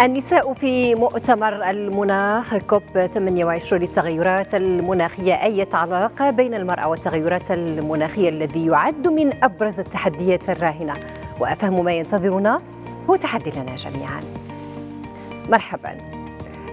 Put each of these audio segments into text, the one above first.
النساء في مؤتمر المناخ كوب 28 للتغيرات المناخية أي علاقة بين المرأة والتغيرات المناخية الذي يعد من أبرز التحديات الراهنة وأفهم ما ينتظرنا هو تحدي لنا جميعا مرحبا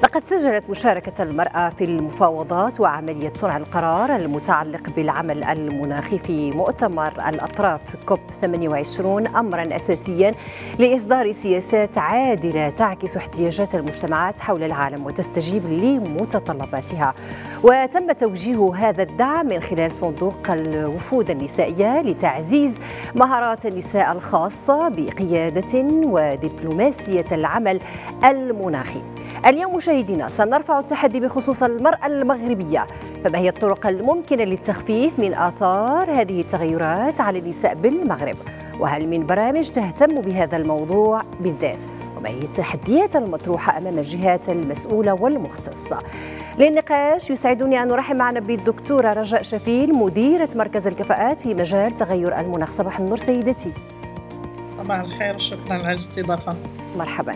لقد سجلت مشاركة المرأة في المفاوضات وعملية صنع القرار المتعلق بالعمل المناخي في مؤتمر الأطراف كوب 28 أمرا أساسيا لإصدار سياسات عادلة تعكس احتياجات المجتمعات حول العالم وتستجيب لمتطلباتها وتم توجيه هذا الدعم من خلال صندوق الوفود النسائية لتعزيز مهارات النساء الخاصة بقيادة ودبلوماسية العمل المناخي اليوم مشاهدينا سنرفع التحدي بخصوص المرأة المغربية فما هي الطرق الممكنة للتخفيف من آثار هذه التغيرات على النساء بالمغرب وهل من برامج تهتم بهذا الموضوع بالذات وما هي التحديات المطروحة أمام الجهات المسؤولة والمختصة للنقاش يسعدني أن أرحب معنا بالدكتورة رجاء شفيل مديرة مركز الكفاءات في مجال تغير المناخ صباح النور سيدتي صباح الخير شكرا على الاستضافة مرحبا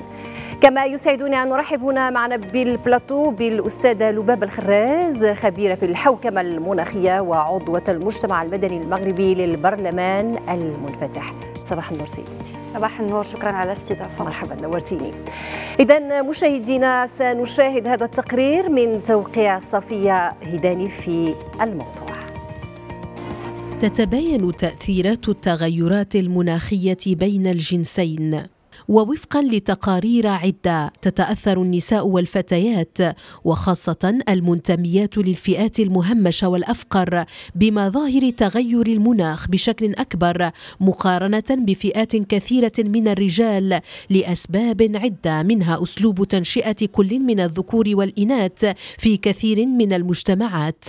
كما يسعدنا أن نرحب هنا معنا بالبلاتو بالأستاذة لباب الخراز خبيرة في الحوكمة المناخية وعضوة المجتمع المدني المغربي للبرلمان المنفتح صباح النور سيدتي صباح النور شكرا على الاستضافة مرحبا نورتيني إذا مشاهدينا سنشاهد هذا التقرير من توقيع صفية هداني في الموضوع تتباين تأثيرات التغيرات المناخية بين الجنسين ووفقا لتقارير عدة تتأثر النساء والفتيات وخاصة المنتميات للفئات المهمشة والأفقر بمظاهر تغير المناخ بشكل أكبر مقارنة بفئات كثيرة من الرجال لأسباب عدة منها أسلوب تنشئة كل من الذكور والإناث في كثير من المجتمعات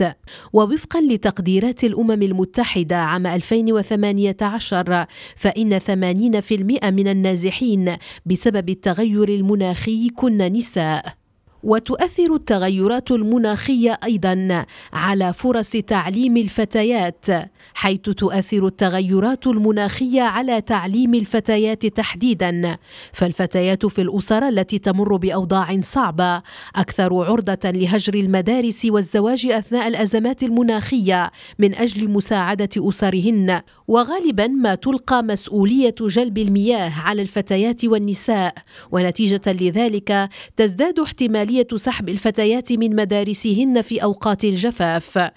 ووفقا لتقديرات الأمم المتحدة عام 2018 فإن 80% من النازحين بسبب التغير المناخي كن نساء وتؤثر التغيرات المناخية أيضا على فرص تعليم الفتيات حيث تؤثر التغيرات المناخية على تعليم الفتيات تحديدا فالفتيات في الأسر التي تمر بأوضاع صعبة أكثر عرضة لهجر المدارس والزواج أثناء الأزمات المناخية من أجل مساعدة أسرهن وغالبا ما تلقى مسؤولية جلب المياه على الفتيات والنساء ونتيجة لذلك تزداد احتمالية عملية سحب الفتيات من مدارسهن في أوقات الجفاف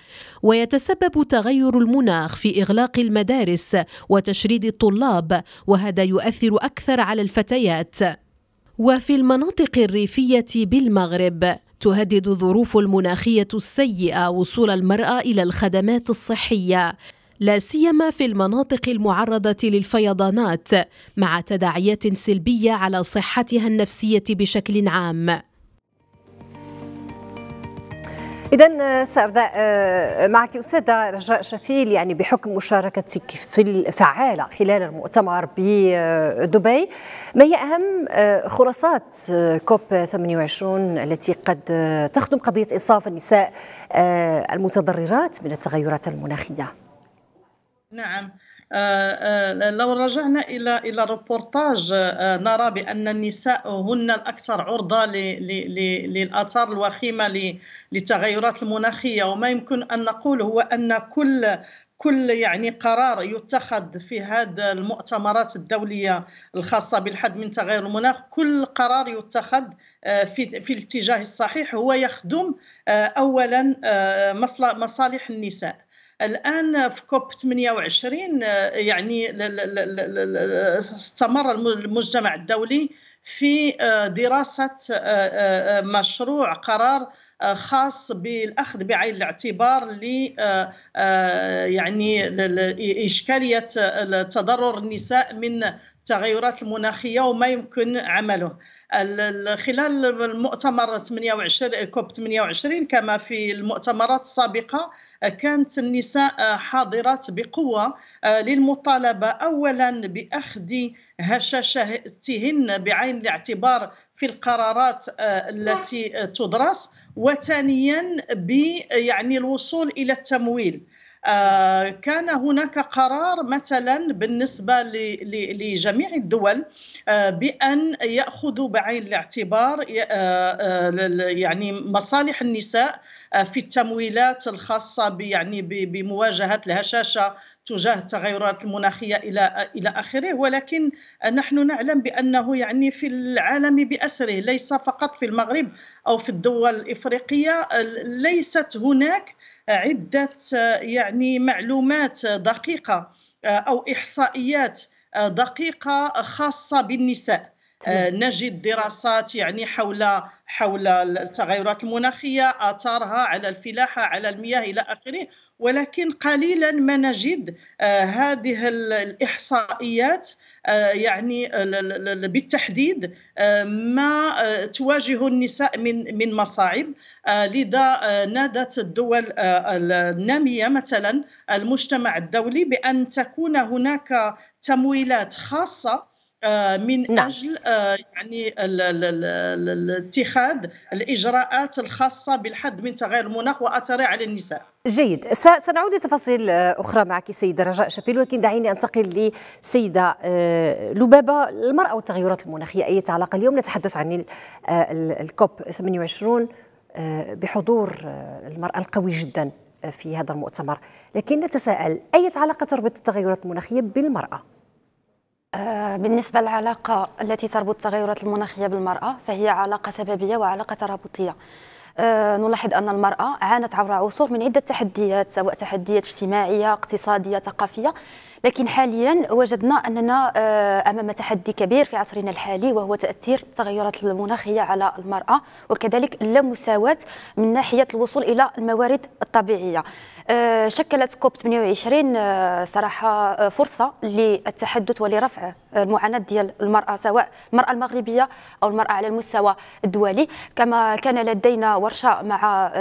ويتسبب تغير المناخ في إغلاق المدارس وتشريد الطلاب وهذا يؤثر أكثر على الفتيات وفي المناطق الريفية بالمغرب تهدد الظروف المناخية السيئة وصول المرأة إلى الخدمات الصحية لا سيما في المناطق المعرضة للفيضانات مع تداعيات سلبية على صحتها النفسية بشكل عام إذا آه، سأبدأ آه، معك أستاذة رجاء شفيل يعني بحكم مشاركتك في الفعالة خلال المؤتمر بدبي ما هي أهم آه، خلاصات كوب 28 التي قد تخدم قضية إنصاف النساء المتضررات من التغيرات المناخية؟ نعم لو رجعنا الى الى ريبورتاج آه، نرى بان النساء هن الاكثر عرضه للاثار الوخيمه للتغيرات المناخيه وما يمكن ان نقول هو ان كل كل يعني قرار يتخذ في هذا المؤتمرات الدوليه الخاصه بالحد من تغير المناخ كل قرار يتخذ آه، في في الاتجاه الصحيح هو يخدم آه، اولا مصالح النساء الان في كوب 28 آه، يعني استمر المجتمع الدولي في آه، دراسه آه، مشروع قرار خاص بالاخذ بعين الاعتبار ل يعني اشكاليه تضرر النساء من التغيرات المناخيه وما يمكن عمله خلال المؤتمر 28 كوب 28 كما في المؤتمرات السابقه كانت النساء حاضرات بقوه آه، للمطالبه اولا باخذ هشاشتهن بعين الاعتبار في القرارات آه، التي تدرس وثانيا ب يعني الوصول الى التمويل آه، كان هناك قرار مثلا بالنسبة لجميع الدول آه، بأن يأخذوا بعين الاعتبار آه، يعني مصالح النساء في التمويلات الخاصة يعني بمواجهة الهشاشة تجاه التغيرات المناخية إلى إلى آخره ولكن نحن نعلم بأنه يعني في العالم بأسره ليس فقط في المغرب أو في الدول الإفريقية ليست هناك عدة يعني معلومات دقيقة أو إحصائيات دقيقة خاصة بالنساء آه، نجد دراسات يعني حول حول التغيرات المناخيه اثارها على الفلاحه على المياه الى اخره ولكن قليلا ما نجد آه، هذه الاحصائيات آه، يعني بالتحديد ما تواجه النساء من من مصاعب لذا نادت الدول الناميه مثلا المجتمع الدولي بان تكون هناك تمويلات خاصه آه، من نعم. اجل آه، يعني اتخاذ الاجراءات الخاصه بالحد من تغير المناخ واثره على النساء. جيد سنعود لتفاصيل آه، اخرى معك سيده رجاء شفيل ولكن دعيني انتقل لسيده لبابه المراه والتغيرات المناخيه اي علاقه اليوم نتحدث عن الكوب 28 بحضور المراه القوي جدا في هذا المؤتمر لكن نتساءل اي علاقه تربط التغيرات المناخيه بالمراه؟ آه، بالنسبة للعلاقة التي تربط التغيرات المناخية بالمرأة فهي علاقة سببية وعلاقة ترابطية آه، نلاحظ أن المرأة عانت عبر عصور من عدة تحديات سواء تحديات اجتماعية اقتصادية ثقافية لكن حاليا وجدنا أننا آه، أمام تحدي كبير في عصرنا الحالي وهو تأثير التغيرات المناخية على المرأة وكذلك اللامساواه من ناحية الوصول إلى الموارد الطبيعية آه، شكلت كوب 28 آه، صراحة فرصة للتحدث ولرفع المعاناة ديال المرأة سواء المرأة المغربية أو المرأة على المستوى الدولي كما كان لدينا ورشة مع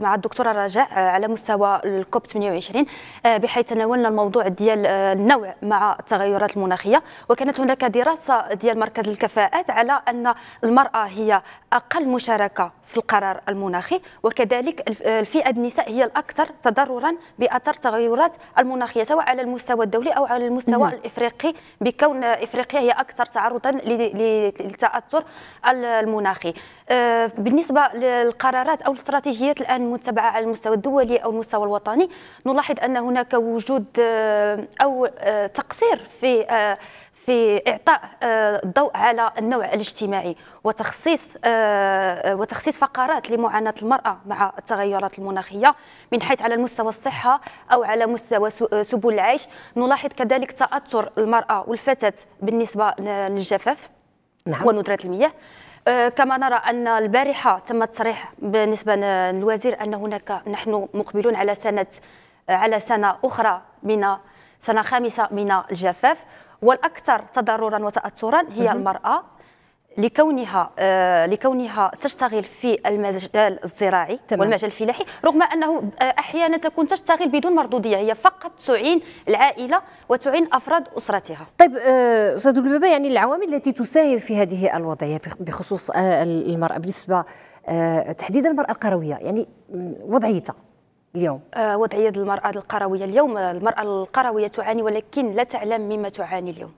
مع الدكتورة رجاء على مستوى الكوب 28 بحيث تناولنا الموضوع ديال النوع مع التغيرات المناخيه وكانت هناك دراسه ديال مركز الكفاءات على ان المراه هي اقل مشاركه في القرار المناخي وكذلك آه، الفئة النساء هي الأكثر تضررا بأثر التغيرات المناخية سواء على المستوى الدولي أو على المستوى مم. الإفريقي بكون إفريقيا هي أكثر تعرضا للتأثر المناخي آه، بالنسبة للقرارات أو الاستراتيجيات الآن المتبعة على المستوى الدولي أو المستوى الوطني نلاحظ أن هناك وجود آه، أو تقصير في في اعطاء آه، الضوء على النوع الاجتماعي وتخصيص آه، آه، وتخصيص فقرات لمعاناه المراه مع التغيرات المناخيه من حيث على المستوى الصحه او على مستوى سبل العيش نلاحظ كذلك تاثر المراه والفتاه بالنسبه للجفاف نعم. وندره المياه كما نرى ان البارحه تم التصريح بالنسبه للوزير ان هناك نحن مقبلون على سنه على سنه اخرى من سنه خامسه من الجفاف والاكثر تضررا وتاثرا هي المراه لكونها آه لكونها تشتغل في المجال الزراعي تمام. والمجال الفلاحي رغم انه آه، احيانا تكون تشتغل بدون مردوديه هي فقط تعين العائله وتعين افراد اسرتها طيب آه، استاذ آه البابا يعني العوامل التي تساهم في هذه الوضعيه بخصوص آه المراه بالنسبه آه تحديدا المراه القرويه يعني وضعيتها اليوم آه، وضعيه المراه القرويه اليوم المراه القرويه تعاني ولكن لا تعلم مما تعاني اليوم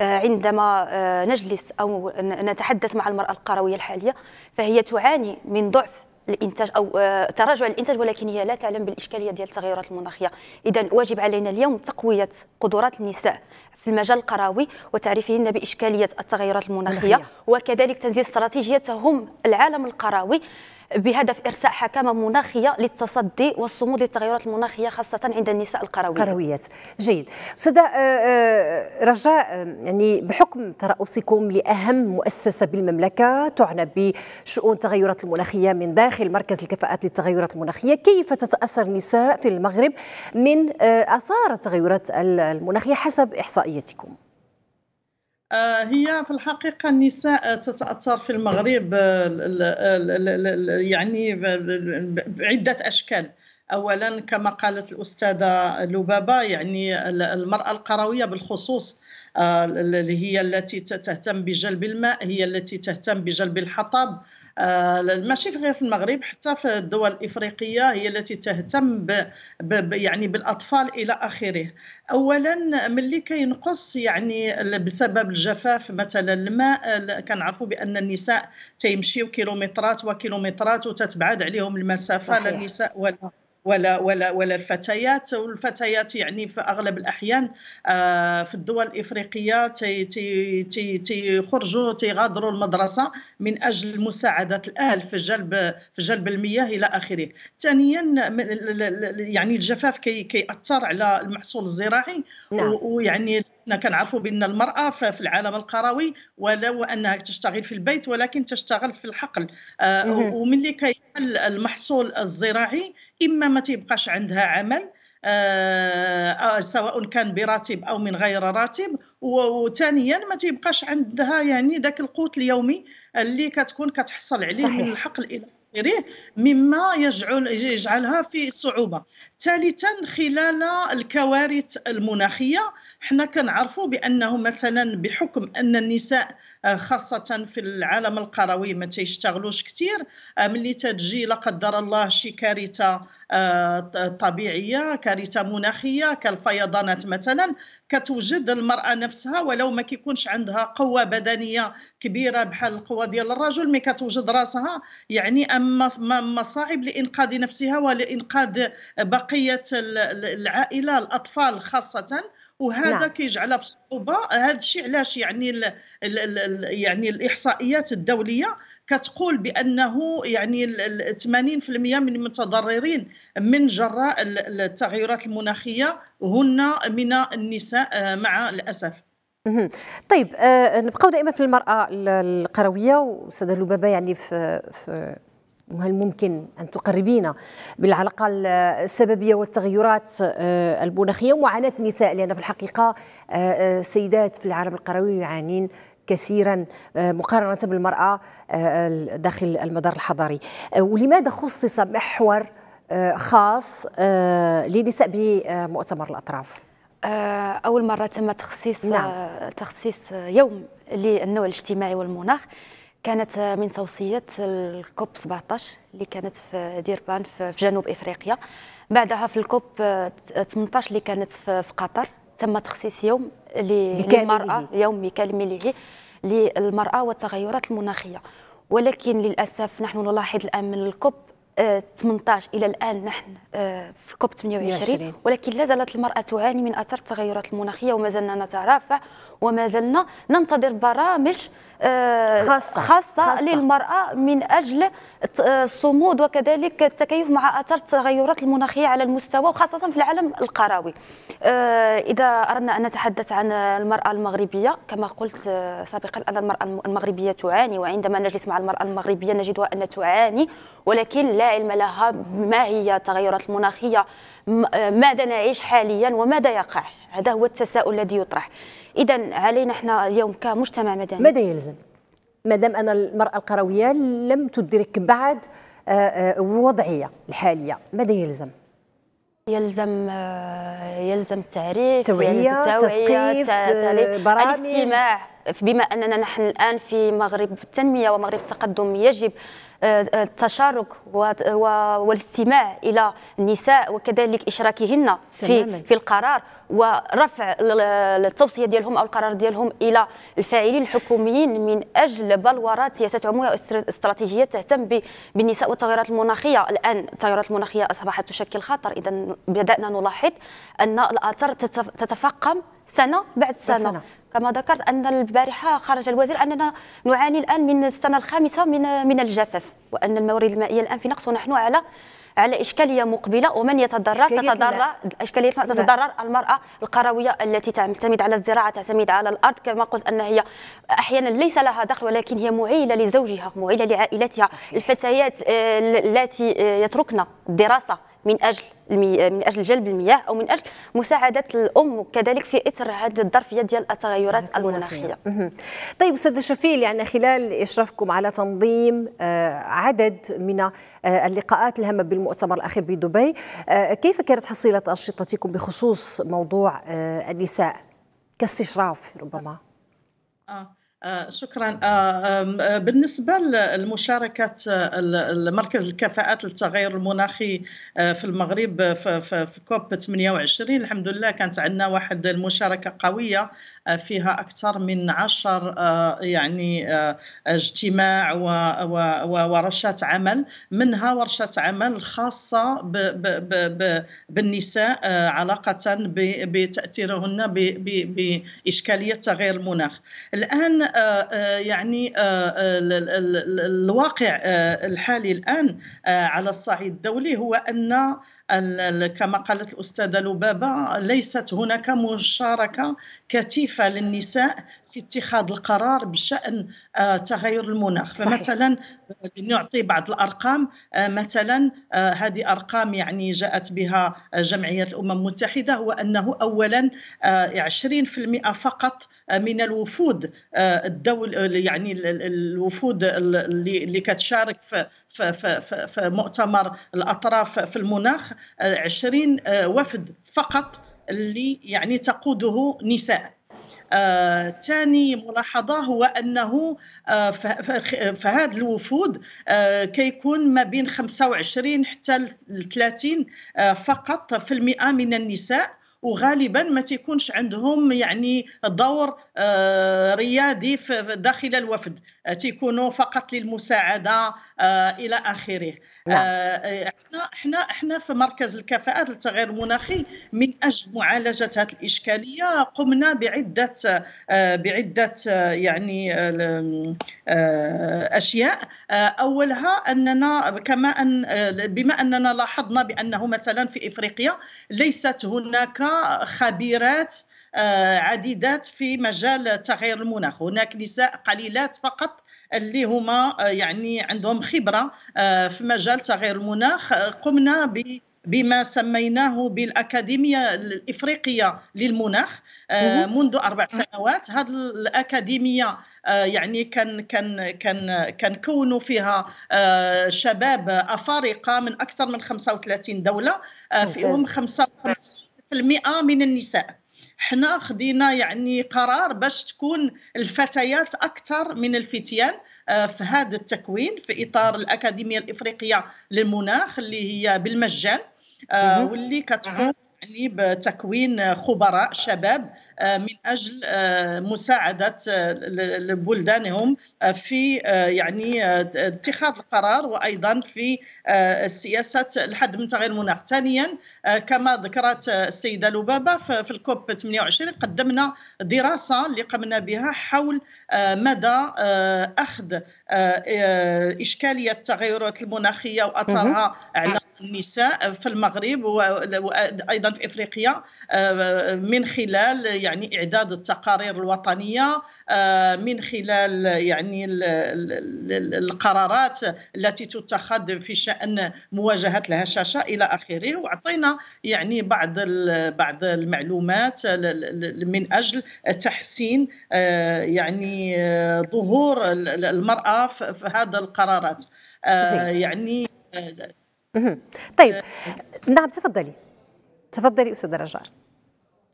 آه، عندما آه، نجلس او نتحدث مع المراه القرويه الحاليه فهي تعاني من ضعف الانتاج او تراجع الانتاج ولكن هي لا تعلم بالاشكاليه ديال التغيرات المناخيه اذا واجب علينا اليوم تقويه قدرات النساء في المجال القروي وتعريفهن باشكاليه التغيرات المناخيه وكذلك تنزيل استراتيجيتهم العالم القروي بهدف ارساء حكامه مناخيه للتصدي والصمود للتغيرات المناخيه خاصه عند النساء القرويات. القرويات جيد استاذه آه، آه، رجاء آه، يعني بحكم ترأسكم لاهم مؤسسه بالمملكه تعنى بشؤون التغيرات المناخيه من داخل مركز الكفاءات للتغيرات المناخيه، كيف تتاثر النساء في المغرب من اثار التغيرات المناخيه حسب احصائياتكم؟ آه، هي في الحقيقة النساء تتأثر في المغرب يعني بعدة أشكال أولا كما قالت الأستاذة لبابا يعني المرأة القروية بالخصوص آه، اللي هي التي تهتم بجلب الماء هي التي تهتم بجلب الحطب آه، ماشي غير في المغرب حتى في الدول الافريقيه هي التي تهتم ب ب يعني بالاطفال الى اخره اولا ملي كينقص يعني بسبب الجفاف مثلا الماء كنعرفوا بان النساء تيمشيو كيلومترات وكيلومترات وتتبعد عليهم المسافه صحيح. لا النساء ولا ولا ولا ولا الفتيات والفتيات يعني في اغلب الاحيان آه، في الدول الافريقيه افريقيه تيخرجوا تيغادروا المدرسه من اجل مساعده الاهل في جلب في جلب المياه الى اخره ثانيا يعني الجفاف كي كيأثر على المحصول الزراعي نعم. ويعني كنعرفوا بان المراه في العالم القروي ولو انها تشتغل في البيت ولكن تشتغل في الحقل آه، وملي كيحل المحصول الزراعي اما ما تيبقاش عندها عمل آه، آه، سواء كان براتب او من غير راتب وثانيا ما تيبقاش عندها يعني ذاك القوت اليومي اللي كتكون كتحصل عليه صحيح. من الحقل الى غيره مما يجعل يجعلها في صعوبه ثالثا خلال الكوارث المناخيه حنا كنعرفوا بانه مثلا بحكم ان النساء آه، خاصه في العالم القروي ما تيشتغلوش كثير آه، ملي تتجي لا قدر الله شي كارثه آه، طبيعيه كارثه مناخيه كالفيضانات مثلا كتوجد المراه نفسها ولو ما كيكونش عندها قوه بدنيه كبيره بحال القوه ديال الرجل مي كتوجد راسها يعني اما مصاعب لانقاذ نفسها ولانقاذ بقيه العائله الاطفال خاصه وهذا نعم. كيجعلها بصعوبه هذا الشيء علاش يعني الـ الـ الـ يعني الاحصائيات الدوليه كتقول بانه يعني 80% من المتضررين من جراء التغيرات المناخيه هن من النساء آه، مع الاسف طيب آه، نبقاو دائما في المراه القرويه وسيده لبابه يعني في, في وهل ممكن أن تقربينا بالعلاقة السببية والتغيرات آه، المناخية ومعاناة النساء لأن في الحقيقة السيدات آه، آه، في العالم القروي يعانين كثيرا مقارنة بالمرأة داخل المدار الحضاري ولماذا خصص محور خاص للنساء بمؤتمر الأطراف؟ أول مرة تم تخصيص نعم. تخصيص يوم للنوع الاجتماعي والمناخ كانت من توصيات الكوب 17 اللي كانت في ديربان في جنوب افريقيا بعدها في الكوب 18 اللي كانت في قطر تم تخصيص يوم للمراه يوم بكامله للمراه والتغيرات المناخيه ولكن للاسف نحن نلاحظ الان من الكوب 18 آه، الى الان نحن آه، في الكوب 28 ولكن لا زالت المراه تعاني من اثر التغيرات المناخيه وما زلنا نترافع وما زلنا ننتظر برامج آه، خاصة, خاصة, خاصة للمرأة من أجل آه، الصمود وكذلك التكيف مع أثر التغيرات المناخية على المستوى وخاصة في العالم القروي آه، إذا أردنا أن نتحدث عن المرأة المغربية كما قلت سابقا أن المرأة المغربية تعاني وعندما نجلس مع المرأة المغربية نجدها أن تعاني ولكن لا علم لها ما هي التغيرات المناخية آه، ماذا نعيش حاليا وماذا يقع هذا هو التساؤل الذي يطرح اذا علينا احنا اليوم كمجتمع مدني ماذا يلزم مادام ان المراه القرويه لم تدرك بعد الوضعيه آه، آه، الحاليه ماذا يلزم يلزم يلزم التعريف توعيه, يلزم التوعية تثقيف الاستماع بما أننا نحن الآن في مغرب التنمية ومغرب التقدم يجب آه، آه، التشارك والاستماع الى النساء وكذلك اشراكهن في في القرار ورفع التوصيه ديالهم او القرار ديالهم الى الفاعلين الحكوميين من اجل بلورات سياسات عموميه واستراتيجيه تهتم بالنساء والتغيرات المناخيه الان التغيرات المناخيه اصبحت تشكل خطر اذا بدانا نلاحظ ان الاثار تتفاقم سنه بعد سنه, سنة. كما ذكرت أن البارحة خرج الوزير أننا نعاني الآن من السنة الخامسة من من الجفاف وأن الموارد المائية الآن في نقص ونحن على على اشكاليه مقبله ومن يتضرر تتضرر اشكاليه تتضرر المراه القرويه التي تعتمد على الزراعه تعتمد على الارض كما قلت ان هي احيانا ليس لها دخل ولكن هي معيله لزوجها معيله لعائلتها صحيح. الفتيات آه، التي آه، يتركن الدراسه من اجل من اجل جلب المياه او من اجل مساعده الام وكذلك في اثر هذه الظرفيه ديال التغيرات المناخيه. طيب استاذ شفيل يعني خلال اشرافكم على تنظيم آه، عدد من آه، اللقاءات الهامه بالمؤتمر الاخير بدبي آه، كيف كانت حصيله انشطتكم بخصوص موضوع النساء كاستشراف ربما؟ آه. آه، شكرا آه، آه، بالنسبه لمشاركه مركز الكفاءات للتغير المناخي في المغرب في كوب 28 الحمد لله كانت عندنا واحد المشاركه قويه فيها اكثر من 10 يعني اجتماع وورشات عمل منها ورشه عمل خاصه بالنساء علاقه بتاثيرهن باشكاليه تغير المناخ الان آه، آه، يعني آه، الواقع الحالي الان على الصعيد الدولي هو ان كما قالت الأستاذة لبابة ليست هناك مشاركة كثيفة للنساء في اتخاذ القرار بشأن آه، تغير المناخ صحيح. فمثلا آه، لنعطي بعض الأرقام آه، مثلا هذه أرقام يعني جاءت بها جمعية الأمم المتحدة هو أنه أولا 20% فقط من الوفود الدول يعني الوفود اللي كتشارك في, في, في, في مؤتمر الأطراف في المناخ 20 آه، وفد فقط اللي يعني تقوده نساء آه، ثاني آه، ملاحظة هو أنه آه، فهذا الوفود آه، كيكون ما بين 25 حتى 30 آه، فقط في المئة من النساء وغالبا ما تيكونش عندهم يعني دور ريادي داخل الوفد تيكونوا فقط للمساعده آه، الى اخره نعم. آه، احنا احنا احنا في مركز الكفاءات للتغير المناخي من اجل معالجه هذه الاشكاليه قمنا بعده آه، بعده يعني اشياء اولها اننا كما ان بما اننا لاحظنا بانه مثلا في افريقيا ليست هناك خبيرات آه، عديدات في مجال تغير المناخ هناك نساء قليلات فقط اللي هما آه، يعني عندهم خبرة آه، في مجال تغير المناخ قمنا ب بما سميناه بالأكاديمية الإفريقية للمناخ منذ أربع سنوات هذه الأكاديمية يعني كان كان كان كان كونوا فيها شباب أفارقة من أكثر من 35 دولة فيهم 55% من النساء حنا خدينا يعني قرار باش تكون الفتيات اكثر من الفتيان آه، في هذا التكوين في اطار الاكاديميه الافريقيه للمناخ اللي هي بالمجان آه، واللي كتقوم يعني بتكوين خبراء شباب آه، من اجل آه، مساعده آه، بلدانهم في يعني اتخاذ القرار وايضا في سياسه الحد من تغير المناخ ثانيا كما ذكرت السيده لبابه في الكوب 28 قدمنا دراسه اللي قمنا بها حول مدى اخذ اشكاليه التغيرات المناخيه واثرها على النساء في المغرب وايضا في افريقيا آه، من خلال يعني اعداد التقارير الوطنيه آه، من خلال يعني القرارات التي تتخذ في شان مواجهه الهشاشه الى اخره واعطينا يعني بعض بعض المعلومات من اجل تحسين آه، يعني ظهور المراه في هذا القرارات يعني طيب نعم تفضلي تفضلي استاذه رجاء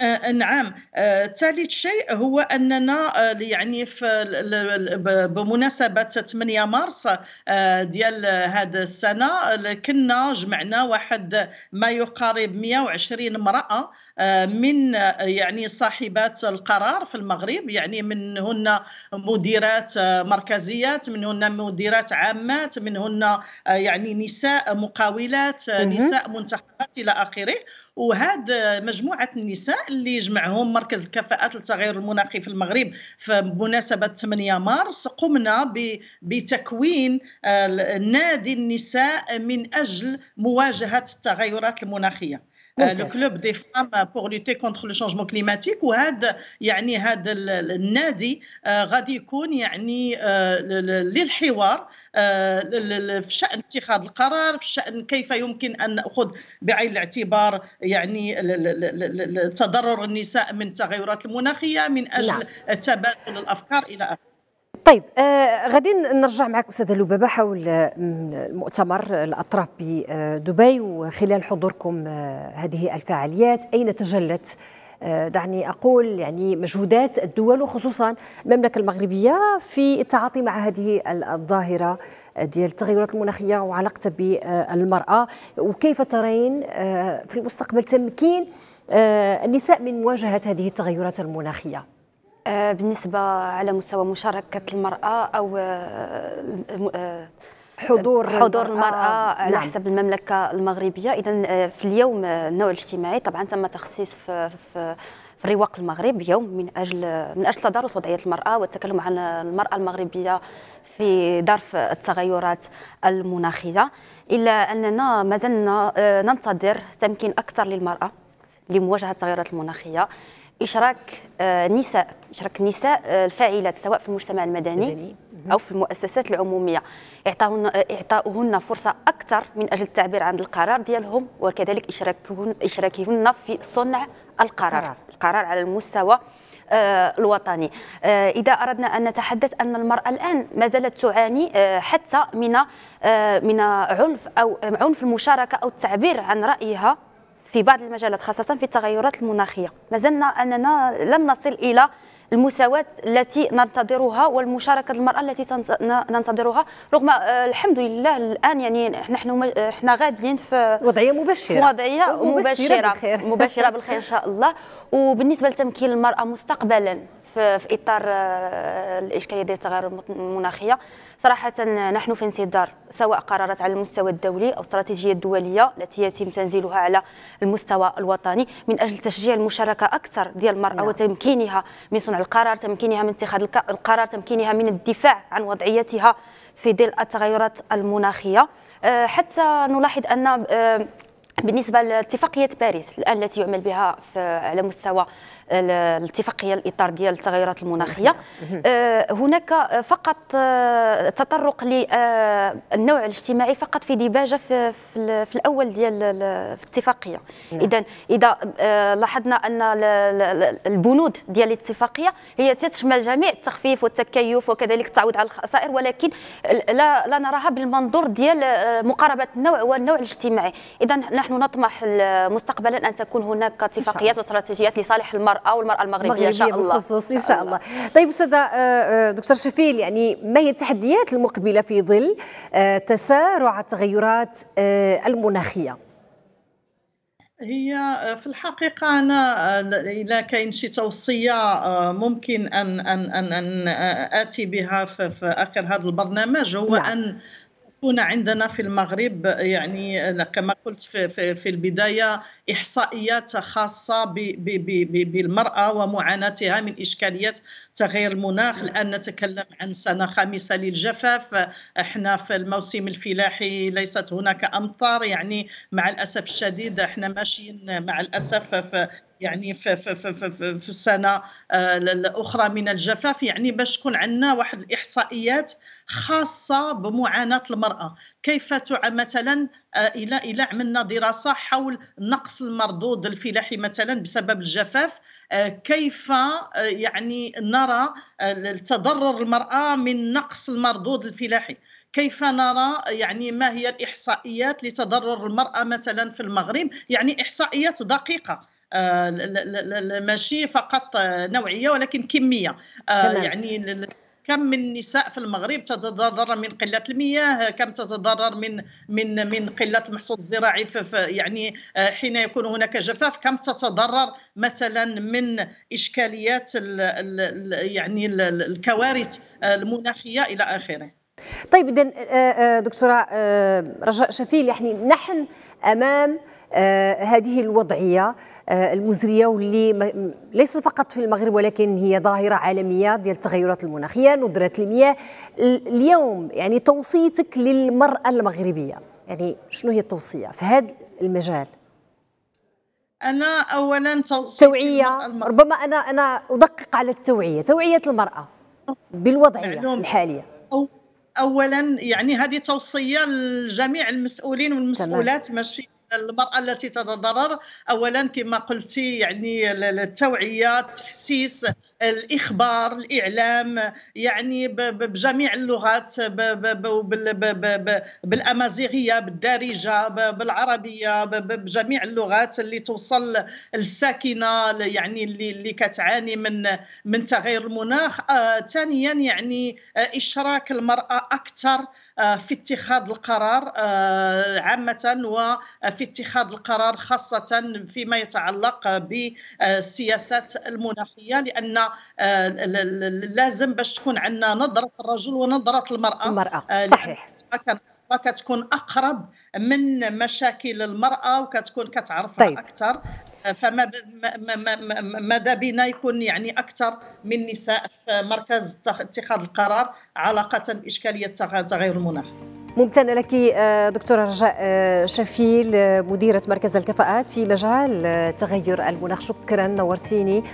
آه نعم آه ثالث شيء هو اننا آه يعني في بمناسبه 8 مارس آه، ديال هذا السنه كنا جمعنا واحد ما يقارب 120 امراه آه، من آه، يعني صاحبات القرار في المغرب يعني منهن مديرات مركزيات منهن مديرات عامات منهن يعني نساء مقاولات نساء منتخبات الى اخره وهاد مجموعه النساء اللي جمعهم مركز الكفاءات للتغير المناخي في المغرب بمناسبه 8 مارس قمنا بتكوين آه، نادي النساء من اجل مواجهه التغيرات المناخيه لو كلوب دي فام بور لوتي كونتر لو شونجمون كليماتيك وهذا يعني هذا النادي آه، غادي يكون يعني آه، للحوار آه، في شان اتخاذ القرار في شان كيف يمكن ان ناخذ بعين الاعتبار يعني تضرر النساء من التغيرات المناخيه من اجل نعم. تبادل الافكار الى اخره طيب آه غادي نرجع معك استاذه لبابه حول المؤتمر آه، الاطراف بدبي آه، وخلال حضوركم آه، هذه الفعاليات اين تجلت دعني اقول يعني مجهودات الدول وخصوصا المملكه المغربيه في التعاطي مع هذه الظاهره ديال التغيرات المناخيه وعلاقتها بالمراه وكيف ترين في المستقبل تمكين النساء من مواجهه هذه التغيرات المناخيه آه، بالنسبه على مستوى مشاركه المراه او آه، آه، حضور حضور المرأة, المرأة على نعم. حسب المملكة المغربية إذا في اليوم النوع الاجتماعي طبعا تم تخصيص في, في في رواق المغرب يوم من اجل من اجل تدارس وضعيه المراه والتكلم عن المراه المغربيه في ظرف التغيرات المناخيه الا اننا ما زلنا ننتظر تمكين اكثر للمراه لمواجهه التغيرات المناخيه آه، إشراك النساء إشراك آه، النساء الفاعلات سواء في المجتمع المدني أو في المؤسسات العمومية إعطاهن, آه، إعطاؤهن فرصة أكثر من أجل التعبير عن القرار ديالهم وكذلك إشراكهن, إشراكهن في صنع القرار القرار على المستوى الوطني إذا أردنا أن نتحدث أن المرأة الآن ما زالت تعاني حتى من من عنف أو عنف المشاركة أو التعبير عن رأيها في بعض المجالات خاصة في التغيرات المناخية ما زلنا أننا لم نصل إلى المساواة التي ننتظرها والمشاركة المرأة التي ننتظرها رغم آه، الحمد لله الآن يعني نحن احنا غاديين في وضعية مبشرة وضعية مبشرة مبشرة بالخير, مبشرة بالخير إن شاء الله وبالنسبة لتمكين المرأة مستقبلا في اطار آه، الاشكاليه ديال التغير المناخيه صراحه نحن في انتظار سواء قرارات على المستوى الدولي او استراتيجيه دوليه التي يتم تنزيلها على المستوى الوطني من اجل تشجيع المشاركه اكثر ديال المراه نعم. وتمكينها من صنع القرار تمكينها من اتخاذ القرار تمكينها من الدفاع عن وضعيتها في ظل التغيرات المناخيه آه، حتى نلاحظ ان آه، بالنسبه لاتفاقيه باريس الان التي يعمل بها على مستوى الاتفاقيه الاطار ديال التغيرات المناخيه آه، هناك فقط آه، تطرق للنوع آه، الاجتماعي فقط في ديباجه في في الاول ديال الاتفاقيه نعم. اذا اذا لاحظنا ان البنود ديال الاتفاقيه هي تشمل جميع التخفيف والتكيف وكذلك التعويض على الخسائر ولكن لا لا نراها بالمنظور ديال مقاربه النوع والنوع الاجتماعي اذا نحن نطمح مستقبلا ان تكون هناك اتفاقيات واستراتيجيات لصالح المرأة المراه والمراه المغربيه ان شاء الله بخصوص ان شاء الله طيب استاذه آه، آه، دكتور شفيل يعني ما هي التحديات المقبله في ظل آه، تسارع التغيرات المناخيه هي في الحقيقة أنا إلا كاين شي توصية ممكن أن أن أن أن آتي بها في, آخر هذا البرنامج هو نعم. أن تكون عندنا في المغرب يعني كما قلت في, في, في البدايه احصائيات خاصه ب ب ب بالمراه ومعاناتها من اشكاليات تغير المناخ الان نتكلم عن سنه خامسه للجفاف احنا في الموسم الفلاحي ليست هناك امطار يعني مع الاسف الشديد احنا ماشيين مع الاسف في يعني في, في, في, في, في السنه الاخرى آه، من الجفاف يعني باش تكون عندنا واحد الاحصائيات خاصه بمعاناه المراه كيف مثلا آه، الى الى عملنا دراسه حول نقص المردود الفلاحي مثلا بسبب الجفاف آه، كيف يعني نرى تضرر المراه من نقص المردود الفلاحي كيف نرى يعني ما هي الاحصائيات لتضرر المراه مثلا في المغرب يعني احصائيات دقيقه آه، ماشي فقط آه، نوعيه ولكن كميه آه، تمام. يعني كم من النساء في المغرب تتضرر من قله المياه كم تتضرر من من من قله المحصول الزراعي في يعني حين يكون هناك جفاف كم تتضرر مثلا من اشكاليات الـ الـ يعني الكوارث المناخيه الى اخره طيب اذا آه، آه، دكتوره آه، رجاء شفيل يعني نحن امام هذه الوضعيه المزريه واللي ليس فقط في المغرب ولكن هي ظاهره عالميه ديال التغيرات المناخيه ندره المياه اليوم يعني توصيتك للمراه المغربيه يعني شنو هي التوصيه في هذا المجال انا اولا توصيه توعيه ربما انا انا ادقق على التوعيه توعيه المراه بالوضعيه الحاليه اولا يعني هذه توصيه لجميع المسؤولين والمسؤولات تمام. ماشي المراه التي تتضرر اولا كما قلتي يعني التوعيه التحسيس الاخبار الاعلام يعني بجميع اللغات بالامازيغيه بالدارجه بالعربيه بجميع اللغات اللي توصل للساكنه يعني اللي اللي كتعاني من من تغير المناخ آه، ثانيا يعني آه، اشراك المراه اكثر آه، في اتخاذ القرار عامه وفي اتخاذ القرار خاصه فيما يتعلق بالسياسات المناخيه لان آه، لازم باش تكون عندنا نظره الرجل ونظره المراه المراه آه، صحيح كتكون اقرب من مشاكل المراه وكتكون كتعرفها طيب. اكثر آه، فما ماذا بنا يكون يعني اكثر من النساء في مركز اتخاذ القرار علاقه باشكاليه تغير المناخ ممتنة آه، لك دكتورة رجاء آه، شفيل آه، مديرة مركز الكفاءات في مجال تغير المناخ شكرا نورتيني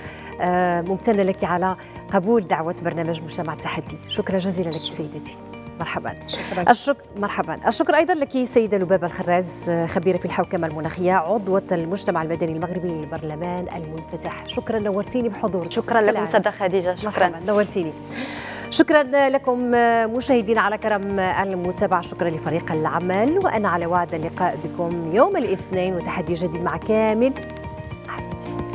ممتنة لك على قبول دعوة برنامج مجتمع التحدي شكرا جزيلا لك سيدتي مرحبا شكرا الشكر مرحبا الشكر ايضا لك سيده لبابه الخراز خبيره في الحوكمه المناخيه عضوه المجتمع المدني المغربي للبرلمان المنفتح شكرا نورتيني بحضورك شكرا لك استاذه خديجه شكرا مرحباً. نورتيني شكرا لكم مشاهدين على كرم المتابعة شكرا لفريق العمل وأنا على وعد اللقاء بكم يوم الاثنين وتحدي جديد مع كامل حبيبتي